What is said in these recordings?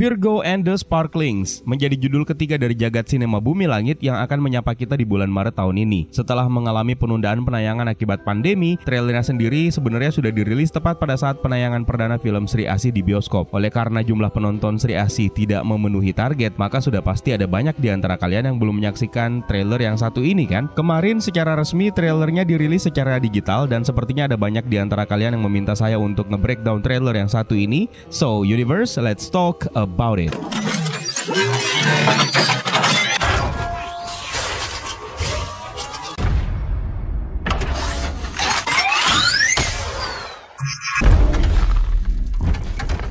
Virgo and the Sparklings menjadi judul ketiga dari jagat sinema Bumi Langit yang akan menyapa kita di bulan Maret tahun ini. Setelah mengalami penundaan penayangan akibat pandemi, trailernya sendiri sebenarnya sudah dirilis tepat pada saat penayangan perdana film Sri Asih di bioskop. Oleh karena jumlah penonton Sri Asih tidak memenuhi target, maka sudah pasti ada banyak di antara kalian yang belum menyaksikan trailer yang satu ini kan? Kemarin secara resmi trailernya dirilis secara digital dan sepertinya ada banyak di antara kalian yang meminta saya untuk nge-breakdown trailer yang satu ini. So, universe, let's talk about about it.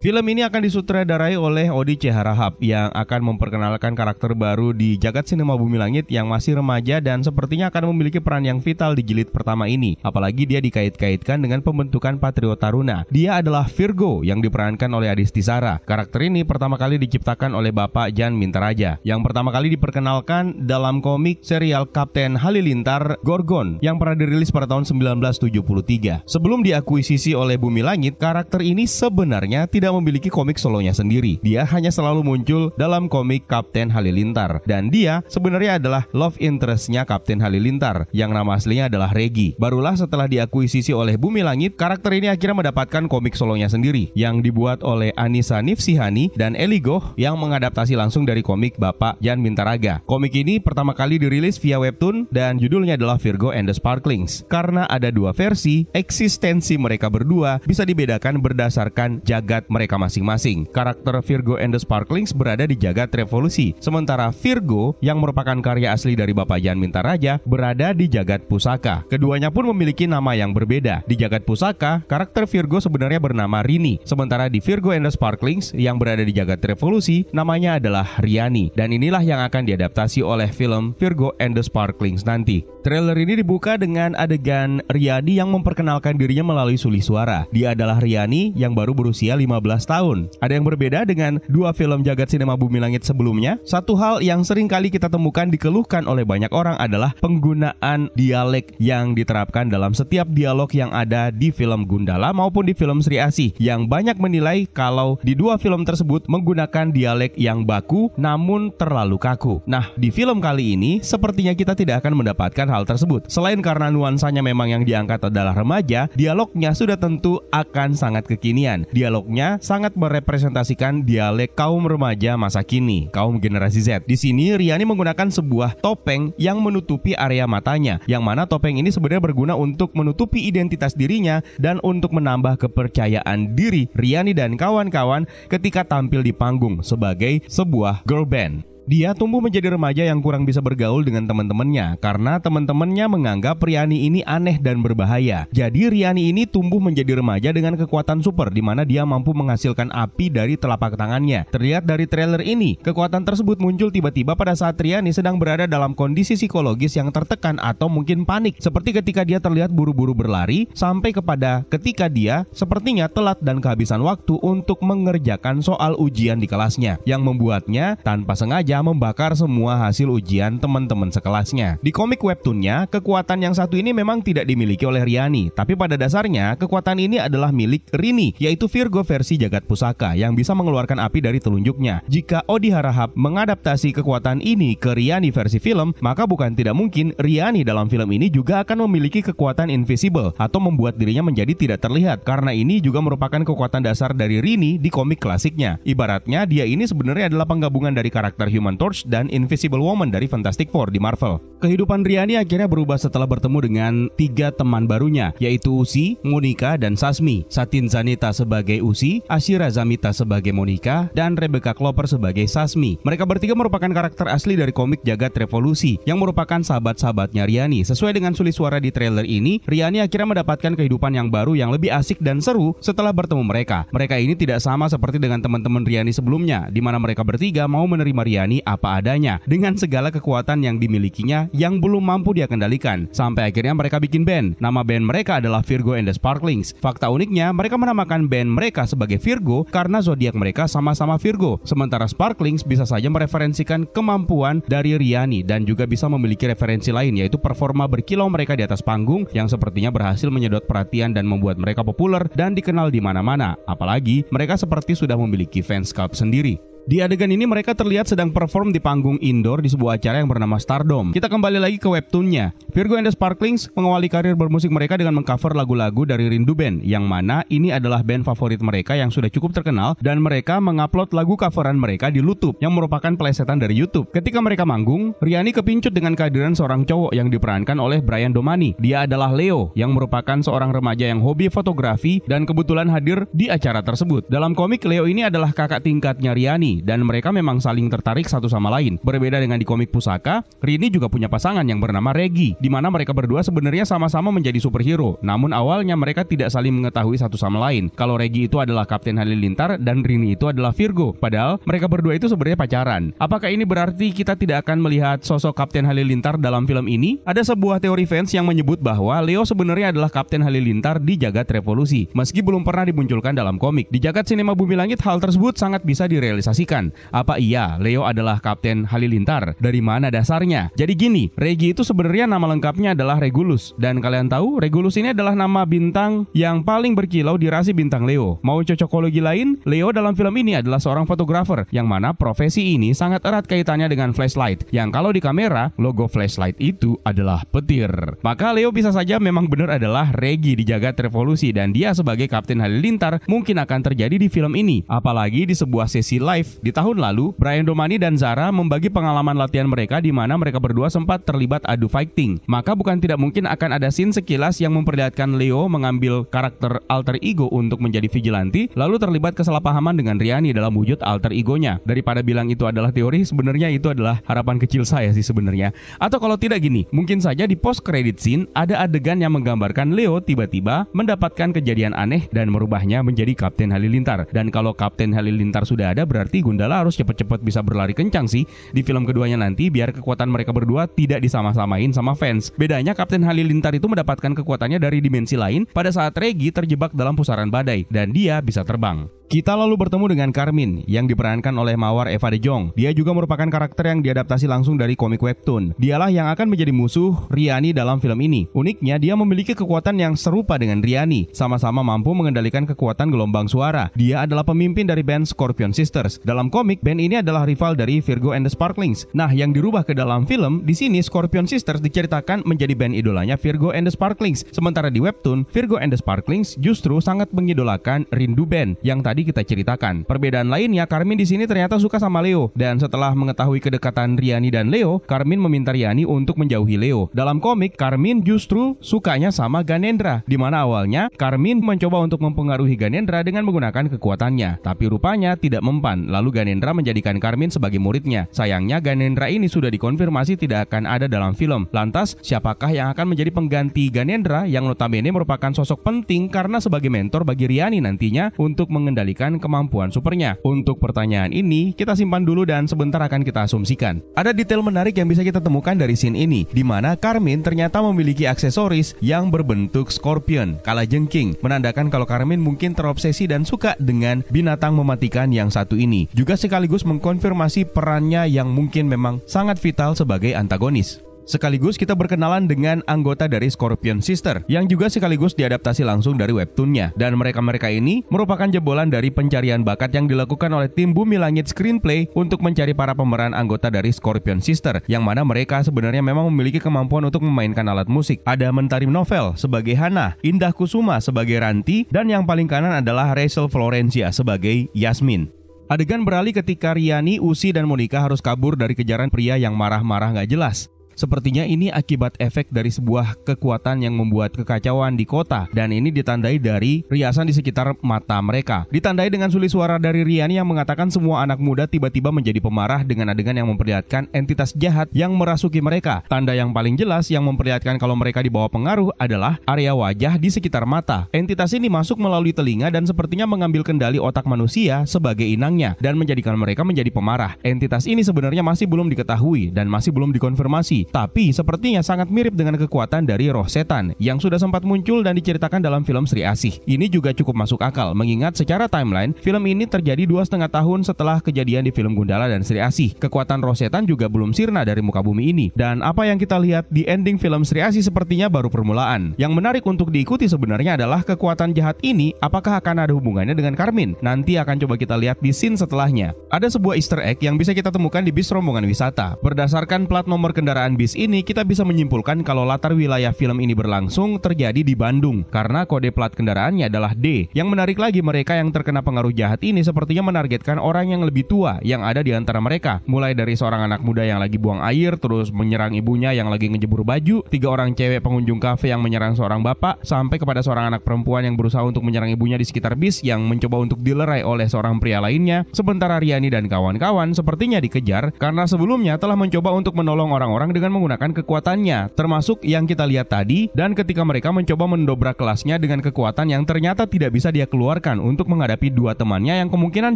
Film ini akan disutradarai oleh Odi Ceharahap yang akan memperkenalkan karakter baru di jagat sinema Bumi Langit yang masih remaja dan sepertinya akan memiliki peran yang vital di jilid pertama ini. Apalagi dia dikait-kaitkan dengan pembentukan Patriot Taruna. Dia adalah Virgo yang diperankan oleh Adisti Tisara. Karakter ini pertama kali diciptakan oleh Bapak Jan Mintaraja yang pertama kali diperkenalkan dalam komik serial Kapten Halilintar Gorgon yang pernah dirilis pada tahun 1973. Sebelum diakuisisi oleh Bumi Langit, karakter ini sebenarnya tidak memiliki komik solonya sendiri. Dia hanya selalu muncul dalam komik Kapten Halilintar dan dia sebenarnya adalah love interestnya Kapten Halilintar yang nama aslinya adalah Regi. Barulah setelah diakuisisi oleh Bumi Langit, karakter ini akhirnya mendapatkan komik solonya sendiri yang dibuat oleh Anissa Nifsihani dan Eli Goh yang mengadaptasi langsung dari komik Bapak Jan Mintaraga. Komik ini pertama kali dirilis via webtoon dan judulnya adalah Virgo and the Sparklings. Karena ada dua versi, eksistensi mereka berdua bisa dibedakan berdasarkan jagat mereka mereka masing-masing. Karakter Virgo and the Sparklings berada di jagat revolusi, sementara Virgo yang merupakan karya asli dari Bapak Jan Mintaraja berada di jagat pusaka. Keduanya pun memiliki nama yang berbeda. Di jagat pusaka, karakter Virgo sebenarnya bernama Rini, sementara di Virgo and the Sparklings yang berada di jagat revolusi namanya adalah Riani. Dan inilah yang akan diadaptasi oleh film Virgo and the Sparklings nanti. Trailer ini dibuka dengan adegan Riani yang memperkenalkan dirinya melalui sulih suara. Dia adalah Riani yang baru berusia 15 tahun. Ada yang berbeda dengan dua film jagat sinema Bumi Langit sebelumnya. Satu hal yang sering kali kita temukan dikeluhkan oleh banyak orang adalah penggunaan dialek yang diterapkan dalam setiap dialog yang ada di film Gundala maupun di film Sri Asih yang banyak menilai kalau di dua film tersebut menggunakan dialek yang baku namun terlalu kaku. Nah, di film kali ini sepertinya kita tidak akan mendapatkan hal tersebut. Selain karena nuansanya memang yang diangkat adalah remaja, dialognya sudah tentu akan sangat kekinian. Dialognya sangat merepresentasikan dialek kaum remaja masa kini, kaum generasi Z. Di sini Riani menggunakan sebuah topeng yang menutupi area matanya, yang mana topeng ini sebenarnya berguna untuk menutupi identitas dirinya dan untuk menambah kepercayaan diri Riani dan kawan-kawan ketika tampil di panggung sebagai sebuah girl band. Dia tumbuh menjadi remaja yang kurang bisa bergaul dengan teman-temannya karena teman-temannya menganggap Riani ini aneh dan berbahaya. Jadi Riani ini tumbuh menjadi remaja dengan kekuatan super di mana dia mampu menghasilkan api dari telapak tangannya. Terlihat dari trailer ini, kekuatan tersebut muncul tiba-tiba pada saat Riani sedang berada dalam kondisi psikologis yang tertekan atau mungkin panik, seperti ketika dia terlihat buru-buru berlari sampai kepada ketika dia sepertinya telat dan kehabisan waktu untuk mengerjakan soal ujian di kelasnya yang membuatnya tanpa sengaja sengaja membakar semua hasil ujian teman-teman sekelasnya. Di komik webtoonnya, kekuatan yang satu ini memang tidak dimiliki oleh Riani, tapi pada dasarnya kekuatan ini adalah milik Rini, yaitu Virgo versi jagat pusaka yang bisa mengeluarkan api dari telunjuknya. Jika Odi Harahap mengadaptasi kekuatan ini ke Riani versi film, maka bukan tidak mungkin Riani dalam film ini juga akan memiliki kekuatan invisible atau membuat dirinya menjadi tidak terlihat karena ini juga merupakan kekuatan dasar dari Rini di komik klasiknya. Ibaratnya dia ini sebenarnya adalah penggabungan dari karakter human Human Torch dan Invisible Woman dari Fantastic Four di Marvel. Kehidupan Riani akhirnya berubah setelah bertemu dengan tiga teman barunya, yaitu Usi, Monica, dan Sasmi. Satin Zanita sebagai Usi, Ashira Zamita sebagai Monica, dan Rebecca Clover sebagai Sasmi. Mereka bertiga merupakan karakter asli dari komik Jagat Revolusi, yang merupakan sahabat-sahabatnya Riani. Sesuai dengan sulit suara di trailer ini, Riani akhirnya mendapatkan kehidupan yang baru yang lebih asik dan seru setelah bertemu mereka. Mereka ini tidak sama seperti dengan teman-teman Riani sebelumnya, di mana mereka bertiga mau menerima Riani apa adanya dengan segala kekuatan yang dimilikinya yang belum mampu dia kendalikan. Sampai akhirnya mereka bikin band. Nama band mereka adalah Virgo and the Sparklings. Fakta uniknya, mereka menamakan band mereka sebagai Virgo karena zodiak mereka sama-sama Virgo. Sementara Sparklings bisa saja mereferensikan kemampuan dari Riani dan juga bisa memiliki referensi lain yaitu performa berkilau mereka di atas panggung yang sepertinya berhasil menyedot perhatian dan membuat mereka populer dan dikenal di mana-mana. Apalagi mereka seperti sudah memiliki fans club sendiri. Di adegan ini mereka terlihat sedang perform di panggung indoor di sebuah acara yang bernama Stardom. Kita kembali lagi ke webtoonnya. Virgo and the Sparklings mengawali karir bermusik mereka dengan mengcover lagu-lagu dari Rindu Band, yang mana ini adalah band favorit mereka yang sudah cukup terkenal dan mereka mengupload lagu coveran mereka di YouTube, yang merupakan pelesetan dari YouTube. Ketika mereka manggung, Riani kepincut dengan kehadiran seorang cowok yang diperankan oleh Brian Domani. Dia adalah Leo yang merupakan seorang remaja yang hobi fotografi dan kebetulan hadir di acara tersebut. Dalam komik, Leo ini adalah kakak tingkatnya Riani dan mereka memang saling tertarik satu sama lain. Berbeda dengan di komik pusaka, Rini juga punya pasangan yang bernama Regi, di mana mereka berdua sebenarnya sama-sama menjadi superhero. Namun awalnya mereka tidak saling mengetahui satu sama lain. Kalau Regi itu adalah Kapten Halilintar dan Rini itu adalah Virgo. Padahal mereka berdua itu sebenarnya pacaran. Apakah ini berarti kita tidak akan melihat sosok Kapten Halilintar dalam film ini? Ada sebuah teori fans yang menyebut bahwa Leo sebenarnya adalah Kapten Halilintar di Jagat Revolusi, meski belum pernah dimunculkan dalam komik. Di Jagat Sinema Bumi Langit hal tersebut sangat bisa direalisasi mendefinisikan apa iya Leo adalah Kapten Halilintar. Dari mana dasarnya? Jadi gini, Regi itu sebenarnya nama lengkapnya adalah Regulus dan kalian tahu Regulus ini adalah nama bintang yang paling berkilau di rasi bintang Leo. Mau cocokologi lain, Leo dalam film ini adalah seorang fotografer yang mana profesi ini sangat erat kaitannya dengan flashlight yang kalau di kamera logo flashlight itu adalah petir. Maka Leo bisa saja memang benar adalah Regi di jagat revolusi dan dia sebagai Kapten Halilintar mungkin akan terjadi di film ini apalagi di sebuah sesi live di tahun lalu, Brian Domani dan Zara membagi pengalaman latihan mereka di mana mereka berdua sempat terlibat adu fighting. Maka bukan tidak mungkin akan ada scene sekilas yang memperlihatkan Leo mengambil karakter alter ego untuk menjadi vigilante, lalu terlibat kesalahpahaman dengan Riani dalam wujud alter egonya. Daripada bilang itu adalah teori, sebenarnya itu adalah harapan kecil saya sih sebenarnya. Atau kalau tidak gini, mungkin saja di post credit scene ada adegan yang menggambarkan Leo tiba-tiba mendapatkan kejadian aneh dan merubahnya menjadi Kapten Halilintar. Dan kalau Kapten Halilintar sudah ada berarti Gundala harus cepet-cepet bisa berlari kencang sih di film keduanya nanti biar kekuatan mereka berdua tidak disama-samain sama fans. Bedanya Kapten Halilintar itu mendapatkan kekuatannya dari dimensi lain pada saat Regi terjebak dalam pusaran badai dan dia bisa terbang. Kita lalu bertemu dengan Carmin yang diperankan oleh Mawar Eva De Jong. Dia juga merupakan karakter yang diadaptasi langsung dari komik webtoon. Dialah yang akan menjadi musuh Riani dalam film ini. Uniknya dia memiliki kekuatan yang serupa dengan Riani, sama-sama mampu mengendalikan kekuatan gelombang suara. Dia adalah pemimpin dari band Scorpion Sisters. Dalam dalam komik, band ini adalah rival dari Virgo and the Sparklings. Nah, yang dirubah ke dalam film, di sini Scorpion Sisters diceritakan menjadi band idolanya Virgo and the Sparklings. Sementara di webtoon, Virgo and the Sparklings justru sangat mengidolakan Rindu Band yang tadi kita ceritakan. Perbedaan lainnya, Carmin di sini ternyata suka sama Leo. Dan setelah mengetahui kedekatan Riani dan Leo, Carmin meminta Riani untuk menjauhi Leo. Dalam komik, Carmin justru sukanya sama Ganendra, di mana awalnya Carmin mencoba untuk mempengaruhi Ganendra dengan menggunakan kekuatannya, tapi rupanya tidak mempan. Lalu lalu Ganendra menjadikan Karmin sebagai muridnya. Sayangnya Ganendra ini sudah dikonfirmasi tidak akan ada dalam film. Lantas, siapakah yang akan menjadi pengganti Ganendra yang notabene merupakan sosok penting karena sebagai mentor bagi Riani nantinya untuk mengendalikan kemampuan supernya? Untuk pertanyaan ini, kita simpan dulu dan sebentar akan kita asumsikan. Ada detail menarik yang bisa kita temukan dari scene ini, di mana Karmin ternyata memiliki aksesoris yang berbentuk scorpion, kala jengking, menandakan kalau Karmin mungkin terobsesi dan suka dengan binatang mematikan yang satu ini juga sekaligus mengkonfirmasi perannya yang mungkin memang sangat vital sebagai antagonis. Sekaligus kita berkenalan dengan anggota dari Scorpion Sister yang juga sekaligus diadaptasi langsung dari webtoonnya. Dan mereka-mereka ini merupakan jebolan dari pencarian bakat yang dilakukan oleh tim Bumi Langit Screenplay untuk mencari para pemeran anggota dari Scorpion Sister yang mana mereka sebenarnya memang memiliki kemampuan untuk memainkan alat musik. Ada Mentari Novel sebagai Hana, Indah Kusuma sebagai Ranti, dan yang paling kanan adalah Rachel Florencia sebagai Yasmin. Adegan beralih ketika Riani, Usi, dan Monica harus kabur dari kejaran pria yang marah-marah nggak jelas. Sepertinya ini akibat efek dari sebuah kekuatan yang membuat kekacauan di kota dan ini ditandai dari riasan di sekitar mata mereka. Ditandai dengan sulit suara dari Rian yang mengatakan semua anak muda tiba-tiba menjadi pemarah dengan adegan yang memperlihatkan entitas jahat yang merasuki mereka. Tanda yang paling jelas yang memperlihatkan kalau mereka dibawa pengaruh adalah area wajah di sekitar mata. Entitas ini masuk melalui telinga dan sepertinya mengambil kendali otak manusia sebagai inangnya dan menjadikan mereka menjadi pemarah. Entitas ini sebenarnya masih belum diketahui dan masih belum dikonfirmasi tapi sepertinya sangat mirip dengan kekuatan dari roh setan yang sudah sempat muncul dan diceritakan dalam film Sri Asih. Ini juga cukup masuk akal mengingat secara timeline film ini terjadi dua setengah tahun setelah kejadian di film Gundala dan Sri Asih. Kekuatan roh setan juga belum sirna dari muka bumi ini dan apa yang kita lihat di ending film Sri Asih sepertinya baru permulaan. Yang menarik untuk diikuti sebenarnya adalah kekuatan jahat ini apakah akan ada hubungannya dengan Karmin? Nanti akan coba kita lihat di scene setelahnya. Ada sebuah easter egg yang bisa kita temukan di bis rombongan wisata. Berdasarkan plat nomor kendaraan dan bis ini kita bisa menyimpulkan kalau latar wilayah film ini berlangsung terjadi di Bandung karena kode plat kendaraannya adalah D. Yang menarik lagi mereka yang terkena pengaruh jahat ini sepertinya menargetkan orang yang lebih tua yang ada di antara mereka, mulai dari seorang anak muda yang lagi buang air terus menyerang ibunya yang lagi ngejebur baju, tiga orang cewek pengunjung kafe yang menyerang seorang bapak sampai kepada seorang anak perempuan yang berusaha untuk menyerang ibunya di sekitar bis yang mencoba untuk dilerai oleh seorang pria lainnya. Sementara Riani dan kawan-kawan sepertinya dikejar karena sebelumnya telah mencoba untuk menolong orang-orang dengan dengan menggunakan kekuatannya, termasuk yang kita lihat tadi, dan ketika mereka mencoba mendobrak kelasnya dengan kekuatan yang ternyata tidak bisa dia keluarkan untuk menghadapi dua temannya yang kemungkinan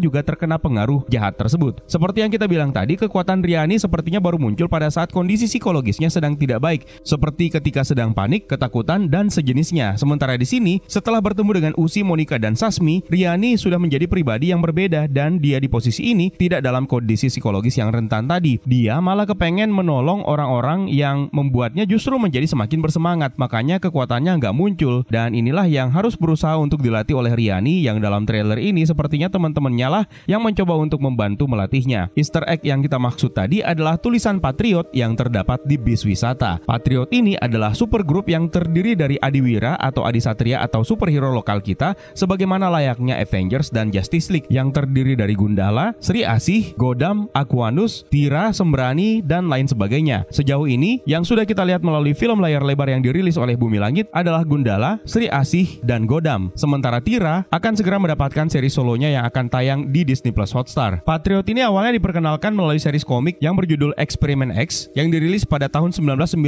juga terkena pengaruh jahat tersebut. Seperti yang kita bilang tadi, kekuatan Riani sepertinya baru muncul pada saat kondisi psikologisnya sedang tidak baik, seperti ketika sedang panik, ketakutan, dan sejenisnya. Sementara di sini, setelah bertemu dengan Usi, Monika, dan Sasmi, Riani sudah menjadi pribadi yang berbeda dan dia di posisi ini tidak dalam kondisi psikologis yang rentan tadi. Dia malah kepengen menolong orang-orang orang yang membuatnya justru menjadi semakin bersemangat. Makanya kekuatannya nggak muncul. Dan inilah yang harus berusaha untuk dilatih oleh Riani yang dalam trailer ini sepertinya teman-temannya lah yang mencoba untuk membantu melatihnya. Easter egg yang kita maksud tadi adalah tulisan Patriot yang terdapat di bis wisata. Patriot ini adalah super grup yang terdiri dari Adiwira atau Adi Satria atau superhero lokal kita sebagaimana layaknya Avengers dan Justice League yang terdiri dari Gundala, Sri Asih, Godam, Aquanus, Tira, Sembrani, dan lain sebagainya sejauh ini yang sudah kita lihat melalui film layar lebar yang dirilis oleh Bumi Langit adalah Gundala, Sri Asih, dan Godam. Sementara Tira akan segera mendapatkan seri solonya yang akan tayang di Disney Plus Hotstar. Patriot ini awalnya diperkenalkan melalui series komik yang berjudul Experiment X yang dirilis pada tahun 1996,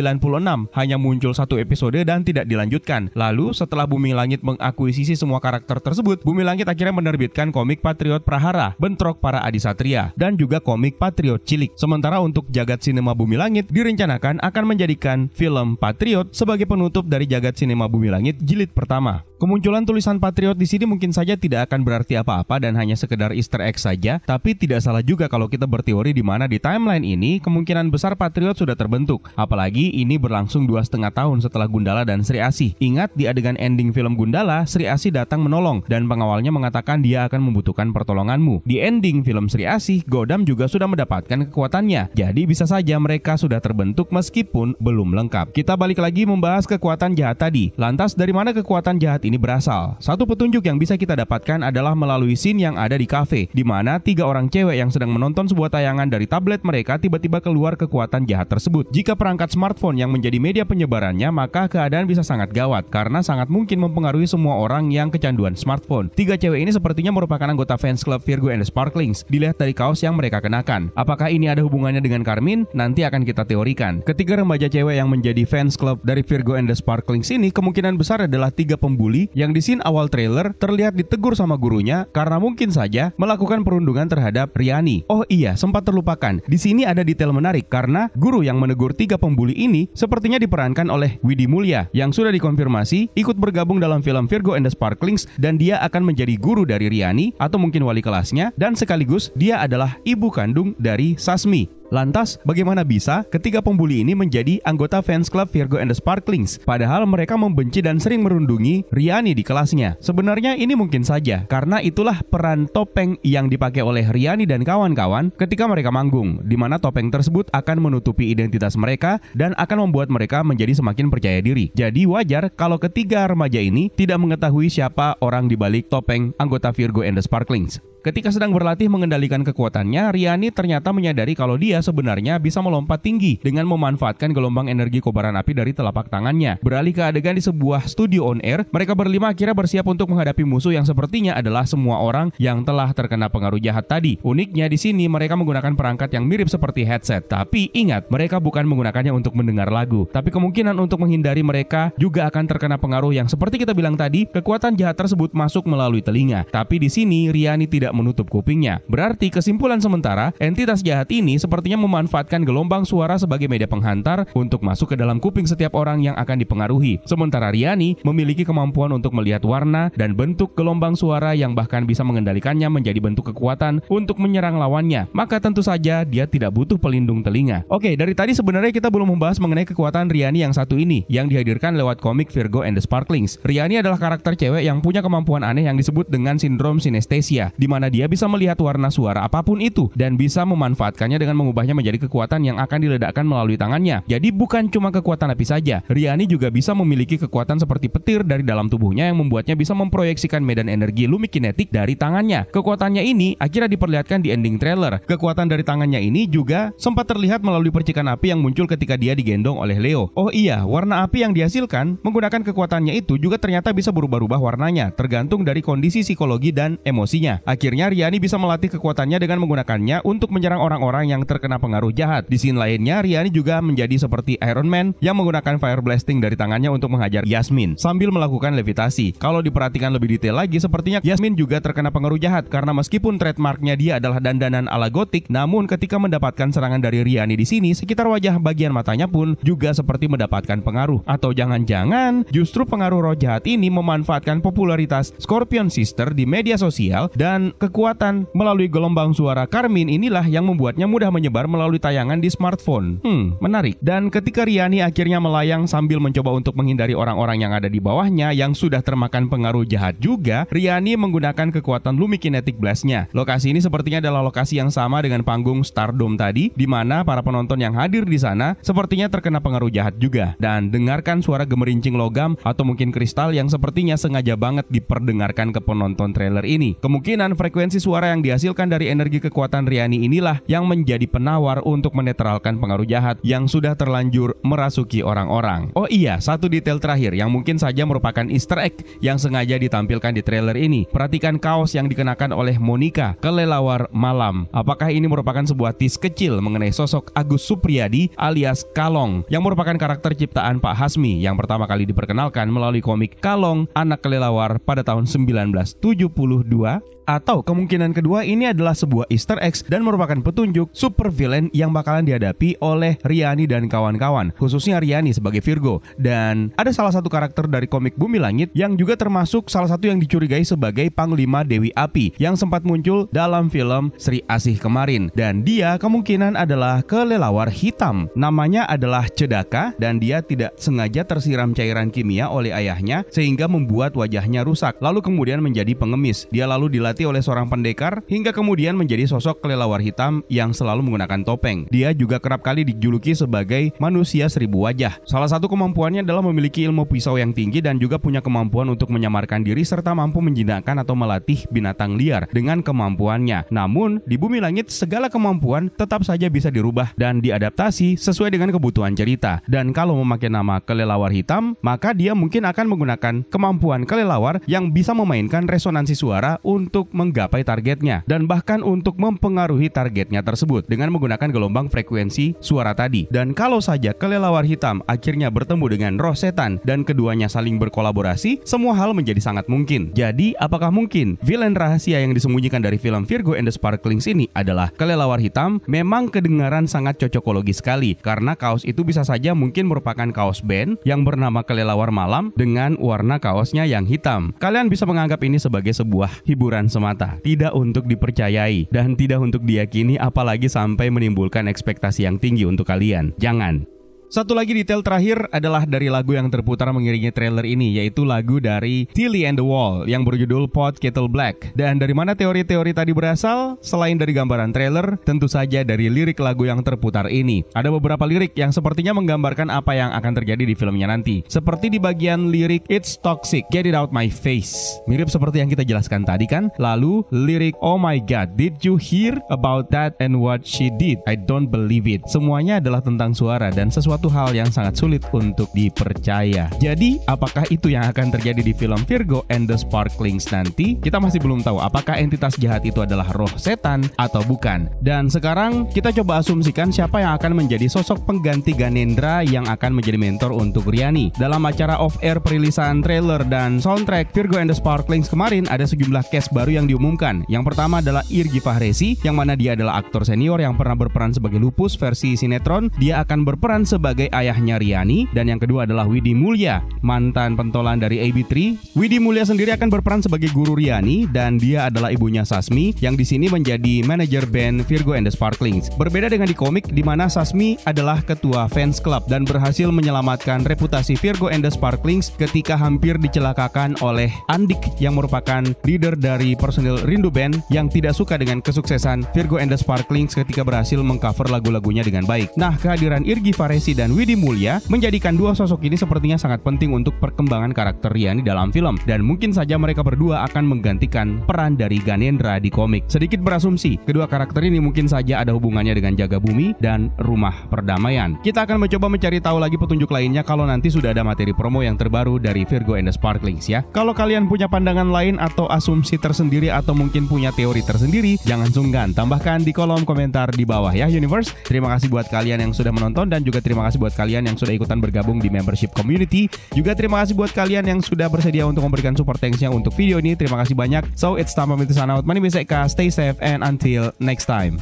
hanya muncul satu episode dan tidak dilanjutkan. Lalu setelah Bumi Langit mengakuisisi semua karakter tersebut, Bumi Langit akhirnya menerbitkan komik Patriot Prahara, Bentrok Para Adisatria, dan juga komik Patriot Cilik. Sementara untuk Jagat Sinema Bumi Langit direncanakan akan menjadikan film Patriot sebagai penutup dari jagat sinema Bumi Langit jilid pertama. Kemunculan tulisan patriot di sini mungkin saja tidak akan berarti apa-apa dan hanya sekedar easter egg saja, tapi tidak salah juga kalau kita berteori di mana di timeline ini kemungkinan besar patriot sudah terbentuk. Apalagi ini berlangsung dua setengah tahun setelah Gundala dan Sri Asih. Ingat di adegan ending film Gundala, Sri Asih datang menolong dan pengawalnya mengatakan dia akan membutuhkan pertolonganmu. Di ending film Sri Asih, Godam juga sudah mendapatkan kekuatannya. Jadi bisa saja mereka sudah terbentuk meskipun belum lengkap. Kita balik lagi membahas kekuatan jahat tadi. Lantas dari mana kekuatan jahat ini ini berasal. Satu petunjuk yang bisa kita dapatkan adalah melalui scene yang ada di kafe, di mana tiga orang cewek yang sedang menonton sebuah tayangan dari tablet mereka tiba-tiba keluar kekuatan jahat tersebut. Jika perangkat smartphone yang menjadi media penyebarannya, maka keadaan bisa sangat gawat karena sangat mungkin mempengaruhi semua orang yang kecanduan smartphone. Tiga cewek ini sepertinya merupakan anggota fans club Virgo and the Sparklings, dilihat dari kaos yang mereka kenakan. Apakah ini ada hubungannya dengan Carmin? Nanti akan kita teorikan. Ketiga remaja cewek yang menjadi fans club dari Virgo and the Sparklings ini kemungkinan besar adalah tiga pembuli yang di scene awal trailer terlihat ditegur sama gurunya karena mungkin saja melakukan perundungan terhadap Riani. Oh iya, sempat terlupakan. Di sini ada detail menarik karena guru yang menegur tiga pembuli ini sepertinya diperankan oleh Widi Mulia yang sudah dikonfirmasi ikut bergabung dalam film Virgo and the Sparklings dan dia akan menjadi guru dari Riani atau mungkin wali kelasnya dan sekaligus dia adalah ibu kandung dari Sasmi. Lantas, bagaimana bisa ketiga pembuli ini menjadi anggota fans club Virgo and the Sparklings, padahal mereka membenci dan sering merundungi Riani di kelasnya? Sebenarnya ini mungkin saja, karena itulah peran topeng yang dipakai oleh Riani dan kawan-kawan ketika mereka manggung, di mana topeng tersebut akan menutupi identitas mereka dan akan membuat mereka menjadi semakin percaya diri. Jadi wajar kalau ketiga remaja ini tidak mengetahui siapa orang di balik topeng anggota Virgo and the Sparklings. Ketika sedang berlatih mengendalikan kekuatannya, Riani ternyata menyadari kalau dia sebenarnya bisa melompat tinggi dengan memanfaatkan gelombang energi kobaran api dari telapak tangannya. Beralih ke adegan di sebuah studio on air, mereka berlima akhirnya bersiap untuk menghadapi musuh yang sepertinya adalah semua orang yang telah terkena pengaruh jahat tadi. Uniknya di sini mereka menggunakan perangkat yang mirip seperti headset, tapi ingat mereka bukan menggunakannya untuk mendengar lagu, tapi kemungkinan untuk menghindari mereka juga akan terkena pengaruh yang seperti kita bilang tadi, kekuatan jahat tersebut masuk melalui telinga. Tapi di sini Riani tidak tidak menutup kupingnya. Berarti kesimpulan sementara, entitas jahat ini sepertinya memanfaatkan gelombang suara sebagai media penghantar untuk masuk ke dalam kuping setiap orang yang akan dipengaruhi. Sementara Riani memiliki kemampuan untuk melihat warna dan bentuk gelombang suara yang bahkan bisa mengendalikannya menjadi bentuk kekuatan untuk menyerang lawannya. Maka tentu saja dia tidak butuh pelindung telinga. Oke, dari tadi sebenarnya kita belum membahas mengenai kekuatan Riani yang satu ini yang dihadirkan lewat komik Virgo and the Sparklings. Riani adalah karakter cewek yang punya kemampuan aneh yang disebut dengan sindrom sinestesia, di mana mana dia bisa melihat warna suara apapun itu dan bisa memanfaatkannya dengan mengubahnya menjadi kekuatan yang akan diledakkan melalui tangannya. Jadi bukan cuma kekuatan api saja, Riani juga bisa memiliki kekuatan seperti petir dari dalam tubuhnya yang membuatnya bisa memproyeksikan medan energi lumikinetik dari tangannya. Kekuatannya ini akhirnya diperlihatkan di ending trailer. Kekuatan dari tangannya ini juga sempat terlihat melalui percikan api yang muncul ketika dia digendong oleh Leo. Oh iya, warna api yang dihasilkan menggunakan kekuatannya itu juga ternyata bisa berubah-ubah warnanya, tergantung dari kondisi psikologi dan emosinya. Akhirnya Akhirnya Riani bisa melatih kekuatannya dengan menggunakannya untuk menyerang orang-orang yang terkena pengaruh jahat. Di scene lainnya, Riani juga menjadi seperti Iron Man yang menggunakan fire blasting dari tangannya untuk menghajar Yasmin sambil melakukan levitasi. Kalau diperhatikan lebih detail lagi, sepertinya Yasmin juga terkena pengaruh jahat karena meskipun trademarknya dia adalah dandanan ala gotik, namun ketika mendapatkan serangan dari Riani di sini, sekitar wajah bagian matanya pun juga seperti mendapatkan pengaruh. Atau jangan-jangan justru pengaruh roh jahat ini memanfaatkan popularitas Scorpion Sister di media sosial dan kekuatan melalui gelombang suara Karmin inilah yang membuatnya mudah menyebar melalui tayangan di smartphone. Hmm, menarik. Dan ketika Riani akhirnya melayang sambil mencoba untuk menghindari orang-orang yang ada di bawahnya yang sudah termakan pengaruh jahat juga, Riani menggunakan kekuatan Lumikinetic Blast-nya. Lokasi ini sepertinya adalah lokasi yang sama dengan panggung Stardom tadi, di mana para penonton yang hadir di sana sepertinya terkena pengaruh jahat juga. Dan dengarkan suara gemerincing logam atau mungkin kristal yang sepertinya sengaja banget diperdengarkan ke penonton trailer ini. Kemungkinan Frekuensi suara yang dihasilkan dari energi kekuatan Riani inilah yang menjadi penawar untuk menetralkan pengaruh jahat yang sudah terlanjur merasuki orang-orang. Oh iya, satu detail terakhir yang mungkin saja merupakan easter egg yang sengaja ditampilkan di trailer ini. Perhatikan kaos yang dikenakan oleh Monica, kelelawar malam. Apakah ini merupakan sebuah tis kecil mengenai sosok Agus Supriyadi alias Kalong yang merupakan karakter ciptaan Pak Hasmi yang pertama kali diperkenalkan melalui komik Kalong Anak Kelelawar pada tahun 1972? Atau kemungkinan kedua ini adalah sebuah easter egg dan merupakan petunjuk super villain yang bakalan dihadapi oleh Riani dan kawan-kawan, khususnya Riani sebagai Virgo. Dan ada salah satu karakter dari komik Bumi Langit yang juga termasuk salah satu yang dicurigai sebagai Panglima Dewi Api yang sempat muncul dalam film Sri Asih kemarin. Dan dia kemungkinan adalah kelelawar hitam. Namanya adalah Cedaka dan dia tidak sengaja tersiram cairan kimia oleh ayahnya sehingga membuat wajahnya rusak. Lalu kemudian menjadi pengemis. Dia lalu dilatih oleh seorang pendekar hingga kemudian menjadi sosok kelelawar hitam yang selalu menggunakan topeng. Dia juga kerap kali dijuluki sebagai manusia seribu wajah. Salah satu kemampuannya adalah memiliki ilmu pisau yang tinggi dan juga punya kemampuan untuk menyamarkan diri serta mampu menjinakkan atau melatih binatang liar dengan kemampuannya. Namun, di bumi langit segala kemampuan tetap saja bisa dirubah dan diadaptasi sesuai dengan kebutuhan cerita. Dan kalau memakai nama kelelawar hitam, maka dia mungkin akan menggunakan kemampuan kelelawar yang bisa memainkan resonansi suara untuk untuk menggapai targetnya dan bahkan untuk mempengaruhi targetnya tersebut dengan menggunakan gelombang frekuensi suara tadi. Dan kalau saja kelelawar hitam akhirnya bertemu dengan roh setan dan keduanya saling berkolaborasi, semua hal menjadi sangat mungkin. Jadi, apakah mungkin villain rahasia yang disembunyikan dari film Virgo and the Sparklings ini adalah kelelawar hitam? Memang kedengaran sangat cocokologi sekali karena kaos itu bisa saja mungkin merupakan kaos band yang bernama kelelawar malam dengan warna kaosnya yang hitam. Kalian bisa menganggap ini sebagai sebuah hiburan semata, tidak untuk dipercayai dan tidak untuk diyakini apalagi sampai menimbulkan ekspektasi yang tinggi untuk kalian. Jangan. Satu lagi detail terakhir adalah dari lagu yang terputar mengiringi trailer ini, yaitu lagu dari Tilly and the Wall yang berjudul Pot Kettle Black. Dan dari mana teori-teori tadi berasal? Selain dari gambaran trailer, tentu saja dari lirik lagu yang terputar ini. Ada beberapa lirik yang sepertinya menggambarkan apa yang akan terjadi di filmnya nanti. Seperti di bagian lirik It's Toxic, Get It Out My Face. Mirip seperti yang kita jelaskan tadi kan? Lalu lirik Oh My God, Did You Hear About That and What She Did? I Don't Believe It. Semuanya adalah tentang suara dan sesuatu suatu hal yang sangat sulit untuk dipercaya. Jadi, apakah itu yang akan terjadi di film Virgo and the Sparklings nanti? Kita masih belum tahu apakah entitas jahat itu adalah roh setan atau bukan. Dan sekarang kita coba asumsikan siapa yang akan menjadi sosok pengganti Ganendra yang akan menjadi mentor untuk Riani. Dalam acara off air perilisan trailer dan soundtrack Virgo and the Sparklings kemarin ada sejumlah cast baru yang diumumkan. Yang pertama adalah Irgi Fahresi yang mana dia adalah aktor senior yang pernah berperan sebagai Lupus versi sinetron. Dia akan berperan sebagai sebagai ayahnya Riani dan yang kedua adalah Widi Mulia, mantan pentolan dari AB3. Widi Mulia sendiri akan berperan sebagai guru Riani dan dia adalah ibunya Sasmi yang di sini menjadi manajer band Virgo and the Sparklings. Berbeda dengan di komik di mana Sasmi adalah ketua fans club dan berhasil menyelamatkan reputasi Virgo and the Sparklings ketika hampir dicelakakan oleh Andik yang merupakan leader dari personil Rindu Band yang tidak suka dengan kesuksesan Virgo and the Sparklings ketika berhasil mengcover lagu-lagunya dengan baik. Nah, kehadiran Irgi Faresi dan Widi Mulia menjadikan dua sosok ini sepertinya sangat penting untuk perkembangan karakter Riani dalam film dan mungkin saja mereka berdua akan menggantikan peran dari Ganendra di komik. Sedikit berasumsi, kedua karakter ini mungkin saja ada hubungannya dengan jaga bumi dan rumah perdamaian. Kita akan mencoba mencari tahu lagi petunjuk lainnya kalau nanti sudah ada materi promo yang terbaru dari Virgo and the Sparklings ya. Kalau kalian punya pandangan lain atau asumsi tersendiri atau mungkin punya teori tersendiri, jangan sungkan, tambahkan di kolom komentar di bawah ya Universe. Terima kasih buat kalian yang sudah menonton dan juga terima kasih kasih buat kalian yang sudah ikutan bergabung di membership community. Juga terima kasih buat kalian yang sudah bersedia untuk memberikan support thanks-nya untuk video ini. Terima kasih banyak. So it's time for me to sign out. My name is Eka. Stay safe and until next time.